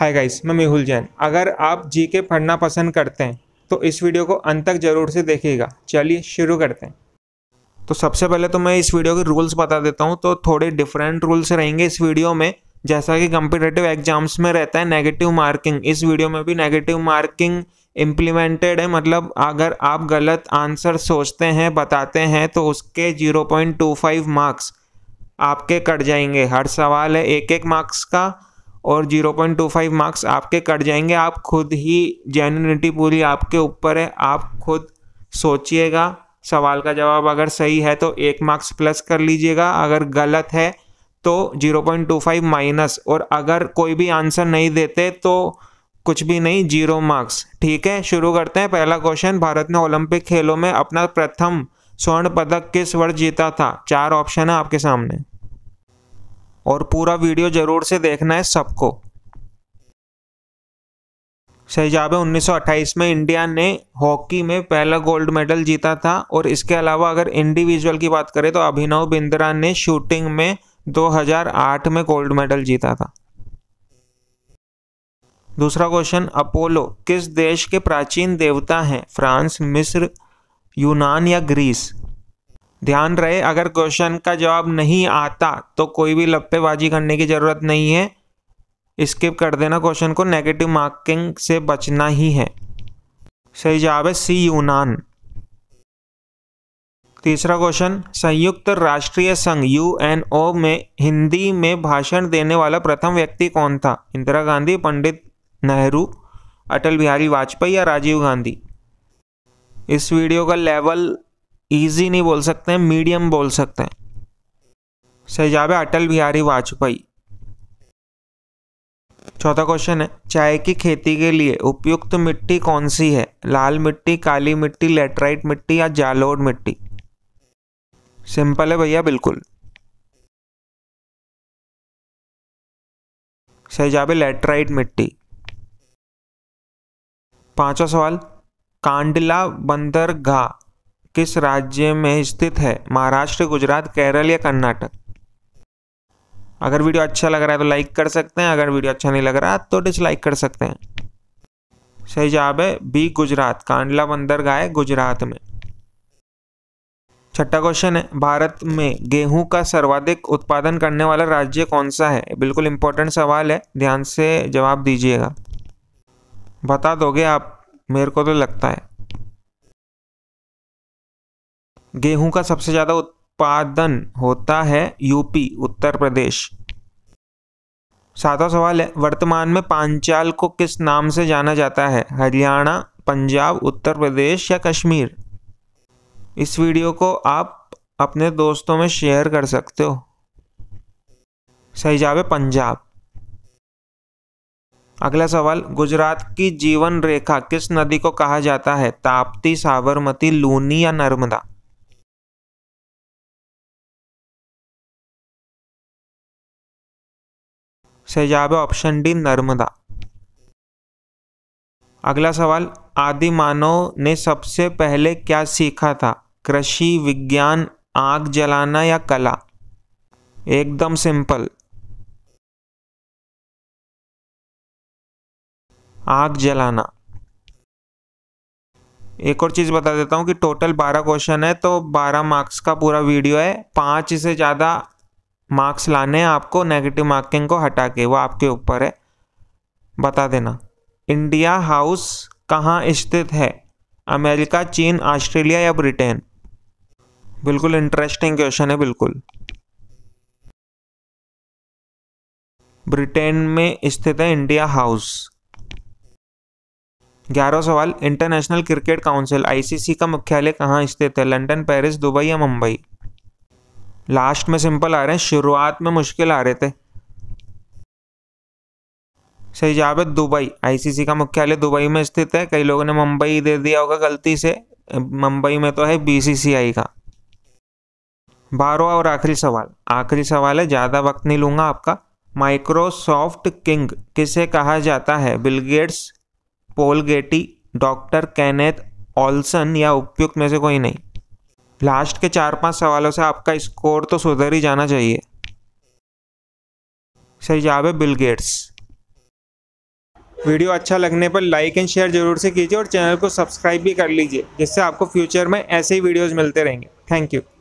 hi guys मैं मेहुल जैन अगर आप जी के पढ़ना पसंद करते हैं तो इस वीडियो को अंत तक ज़रूर से देखिएगा चलिए शुरू करते हैं तो सबसे पहले तो मैं इस वीडियो के रूल्स बता देता हूँ तो थोड़े डिफरेंट रूल्स रहेंगे इस वीडियो में जैसा कि कंपिटेटिव एग्जाम्स में रहता है नेगेटिव मार्किंग इस वीडियो में भी नेगेटिव मार्किंग इम्प्लीमेंटेड है मतलब अगर आप गलत आंसर सोचते हैं बताते हैं तो उसके जीरो मार्क्स आपके कट जाएंगे हर सवाल है एक एक मार्क्स का और 0.25 मार्क्स आपके कट जाएंगे आप खुद ही जेन्यूनिटी पूरी आपके ऊपर है आप खुद सोचिएगा सवाल का जवाब अगर सही है तो एक मार्क्स प्लस कर लीजिएगा अगर गलत है तो 0.25 माइनस और अगर कोई भी आंसर नहीं देते तो कुछ भी नहीं जीरो मार्क्स ठीक है शुरू करते हैं पहला क्वेश्चन भारत ने ओलंपिक खेलों में अपना प्रथम स्वर्ण पदक किस वर्ष जीता था चार ऑप्शन है आपके सामने और पूरा वीडियो ज़रूर से देखना है सबको शहजाब 1928 में इंडिया ने हॉकी में पहला गोल्ड मेडल जीता था और इसके अलावा अगर इंडिविजुअल की बात करें तो अभिनव बिंद्रा ने शूटिंग में 2008 में गोल्ड मेडल जीता था दूसरा क्वेश्चन अपोलो किस देश के प्राचीन देवता हैं फ्रांस मिस्र यूनान या ग्रीस ध्यान रहे अगर क्वेश्चन का जवाब नहीं आता तो कोई भी लप्पेबाजी करने की ज़रूरत नहीं है स्किप कर देना क्वेश्चन को नेगेटिव मार्किंग से बचना ही है सही जवाब है सी यूनान तीसरा क्वेश्चन संयुक्त राष्ट्रीय संघ यूएनओ में हिंदी में भाषण देने वाला प्रथम व्यक्ति कौन था इंदिरा गांधी पंडित नेहरू अटल बिहारी वाजपेयी या राजीव गांधी इस वीडियो का लेवल ईजी नहीं बोल सकते हैं मीडियम बोल सकते हैं सजाब अटल बिहारी वाजपेयी चौथा क्वेश्चन है चाय की खेती के लिए उपयुक्त मिट्टी कौन सी है लाल मिट्टी काली मिट्टी लेटराइट मिट्टी या जालोड मिट्टी सिंपल है भैया बिल्कुल सजाब लेटराइट मिट्टी पांचवा सवाल कांडला बंदरगाह किस राज्य में स्थित है महाराष्ट्र गुजरात केरल या कर्नाटक अगर वीडियो अच्छा लग रहा है तो लाइक कर सकते हैं अगर वीडियो अच्छा नहीं लग रहा तो डिसलाइक कर सकते हैं सही जवाब है बी गुजरात कांडला बंदरगाह गाय गुजरात में छठा क्वेश्चन है भारत में गेहूं का सर्वाधिक उत्पादन करने वाला राज्य कौन सा है बिल्कुल इंपॉर्टेंट सवाल है ध्यान से जवाब दीजिएगा बता दोगे आप मेरे को तो लगता है गेहूं का सबसे ज़्यादा उत्पादन होता है यूपी उत्तर प्रदेश सातवां सवाल है वर्तमान में पांचाल को किस नाम से जाना जाता है हरियाणा पंजाब उत्तर प्रदेश या कश्मीर इस वीडियो को आप अपने दोस्तों में शेयर कर सकते हो सही जावे पंजाब अगला सवाल गुजरात की जीवन रेखा किस नदी को कहा जाता है ताप्ती साबरमती लूनी या नर्मदा सही जवाब है ऑप्शन डी नर्मदा अगला सवाल आदि मानव ने सबसे पहले क्या सीखा था कृषि विज्ञान आग जलाना या कला एकदम सिंपल आग जलाना एक और चीज़ बता देता हूँ कि टोटल बारह क्वेश्चन है तो बारह मार्क्स का पूरा वीडियो है पाँच से ज़्यादा मार्क्स लाने हैं आपको नेगेटिव मार्किंग को हटा के वो आपके ऊपर है बता देना इंडिया हाउस कहाँ स्थित है अमेरिका चीन ऑस्ट्रेलिया या ब्रिटेन बिल्कुल इंटरेस्टिंग क्वेश्चन है बिल्कुल ब्रिटेन में स्थित है इंडिया हाउस ग्यारह सवाल इंटरनेशनल क्रिकेट काउंसिल आईसीसी का मुख्यालय कहाँ स्थित है लंदन पेरिस दुबई या मुंबई लास्ट में सिंपल आ रहे हैं शुरुआत में मुश्किल आ रहे थे सही जवाब है दुबई आईसीसी का मुख्यालय दुबई में स्थित है कई लोगों ने मुंबई दे दिया होगा गलती से मुंबई में तो है बीसीसीआई का बारह और आखिरी सवाल आखिरी सवाल है ज़्यादा वक्त नहीं लूँगा आपका माइक्रोसॉफ्ट किंग किसे कहा जाता है बिलगेट्स पोलगेटी डॉक्टर कैनेथ ऑल्सन या उपयुक्त में से कोई नहीं लास्ट के चार पांच सवालों से आपका स्कोर तो सुधर ही जाना चाहिए सही जवाब है बिल गेट्स वीडियो अच्छा लगने पर लाइक एंड शेयर जरूर से कीजिए और चैनल को सब्सक्राइब भी कर लीजिए जिससे आपको फ्यूचर में ऐसे ही वीडियोज़ मिलते रहेंगे थैंक यू